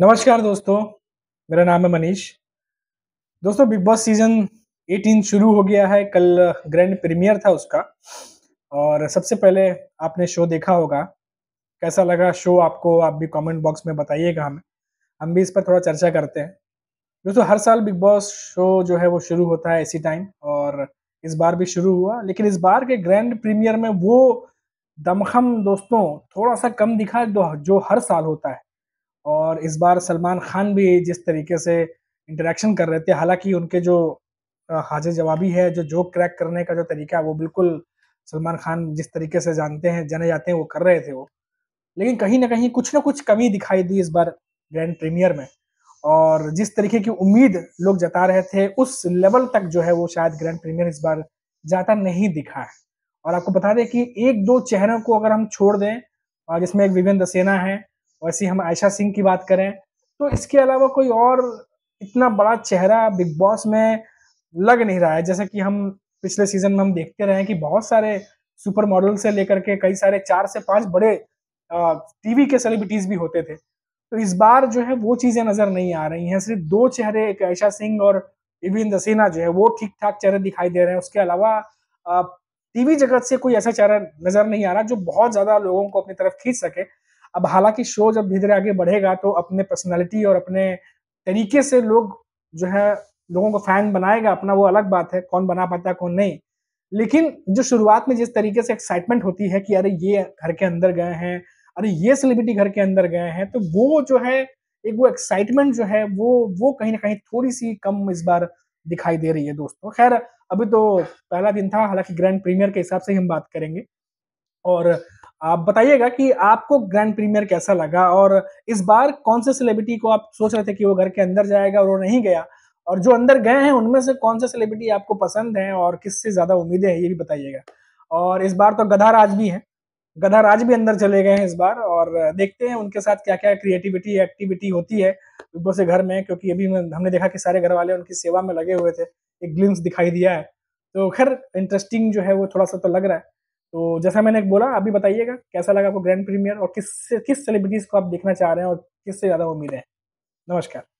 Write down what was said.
नमस्कार दोस्तों मेरा नाम है मनीष दोस्तों बिग बॉस सीजन 18 शुरू हो गया है कल ग्रैंड प्रीमियर था उसका और सबसे पहले आपने शो देखा होगा कैसा लगा शो आपको आप भी कमेंट बॉक्स में बताइएगा हमें हम भी इस पर थोड़ा चर्चा करते हैं दोस्तों हर साल बिग बॉस शो जो है वो शुरू होता है इसी टाइम और इस बार भी शुरू हुआ लेकिन इस बार के ग्रैंड प्रीमियर में वो दमखम दोस्तों थोड़ा सा कम दिखा जो हर साल होता है और इस बार सलमान खान भी जिस तरीके से इंटरेक्शन कर रहे थे हालांकि उनके जो हाजिर जवाबी है जो जोक क्रैक करने का जो तरीका है वो बिल्कुल सलमान खान जिस तरीके से जानते हैं जाने जाते हैं वो कर रहे थे वो लेकिन कहीं ना कहीं कुछ ना कुछ कमी दिखाई दी इस बार ग्रैंड प्रीमियर में और जिस तरीके की उम्मीद लोग जता रहे थे उस लेवल तक जो है वो शायद ग्रैंड प्रीमियर इस बार जाता नहीं दिखा है और आपको बता दें कि एक दो चेहरों को अगर हम छोड़ दें और जिसमें एक विभिन्न दसेना है वैसे हम आयशा सिंह की बात करें तो इसके अलावा कोई और इतना बड़ा चेहरा बिग बॉस में लग नहीं रहा है जैसे कि हम पिछले सीजन में हम देखते रहे कि बहुत सारे सुपर मॉडल से लेकर के कई सारे चार से पांच बड़े टीवी के सेलिब्रिटीज भी होते थे तो इस बार जो है वो चीजें नजर नहीं आ रही हैं सिर्फ दो चेहरे एक आयशा सिंह और इविन दसीना जो है वो ठीक ठाक चेहरे दिखाई दे रहे हैं उसके अलावा टीवी जगत से कोई ऐसा चेहरा नजर नहीं आ रहा जो बहुत ज्यादा लोगों को अपनी तरफ खींच सके अब हालांकि शो जब धीरे धीरे आगे बढ़ेगा तो अपने पर्सनैलिटी और अपने तरीके से लोग जो है लोगों को फैन बनाएगा अपना वो अलग बात है कौन बना पाता है कौन नहीं लेकिन जो शुरुआत में जिस तरीके से एक्साइटमेंट होती है कि अरे ये घर के अंदर गए हैं अरे ये सेलिब्रिटी घर के अंदर गए हैं तो वो जो है एक वो एक्साइटमेंट जो है वो वो कहीं ना कहीं थोड़ी सी कम इस बार दिखाई दे रही है दोस्तों खैर अभी तो पहला दिन था हालांकि ग्रैंड प्रीमियर के हिसाब से ही हम बात करेंगे और आप बताइएगा कि आपको ग्रैंड प्रीमियर कैसा लगा और इस बार कौन से सेलिब्रिटी को आप सोच रहे थे कि वो घर के अंदर जाएगा और वो नहीं गया और जो अंदर गए हैं उनमें से कौन से सेलिब्रिटी आपको पसंद हैं और किससे ज़्यादा उम्मीदें हैं ये भी बताइएगा और इस बार तो गधा राज भी है गधा राज भी अंदर चले गए हैं इस बार और देखते हैं उनके साथ क्या क्या क्रिएटिविटी एक्टिविटी होती है बिग बॉस के घर में क्योंकि अभी हमने देखा कि सारे घर वाले उनकी सेवा में लगे हुए थे एक ग्लिम्स दिखाई दिया है तो खैर इंटरेस्टिंग जो है वो थोड़ा सा तो लग रहा है तो जैसा मैंने बोला आप भी बताइएगा कैसा लगा आपको ग्रैंड प्रीमियर और किस किस सेलिब्रिटीज़ को आप देखना चाह रहे हैं और किससे ज़्यादा उम्मीद है नमस्कार